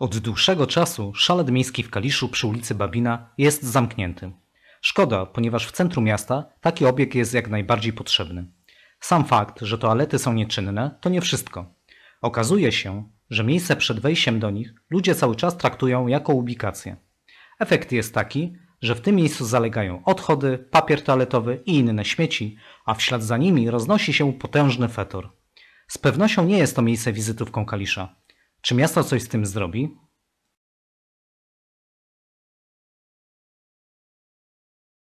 Od dłuższego czasu szalet miejski w Kaliszu przy ulicy Babina jest zamknięty. Szkoda, ponieważ w centrum miasta taki obiekt jest jak najbardziej potrzebny. Sam fakt, że toalety są nieczynne, to nie wszystko. Okazuje się, że miejsce przed wejściem do nich ludzie cały czas traktują jako ubikację. Efekt jest taki, że w tym miejscu zalegają odchody, papier toaletowy i inne śmieci, a w ślad za nimi roznosi się potężny fetor. Z pewnością nie jest to miejsce wizytówką Kalisza. Czy miasto coś z tym zrobi?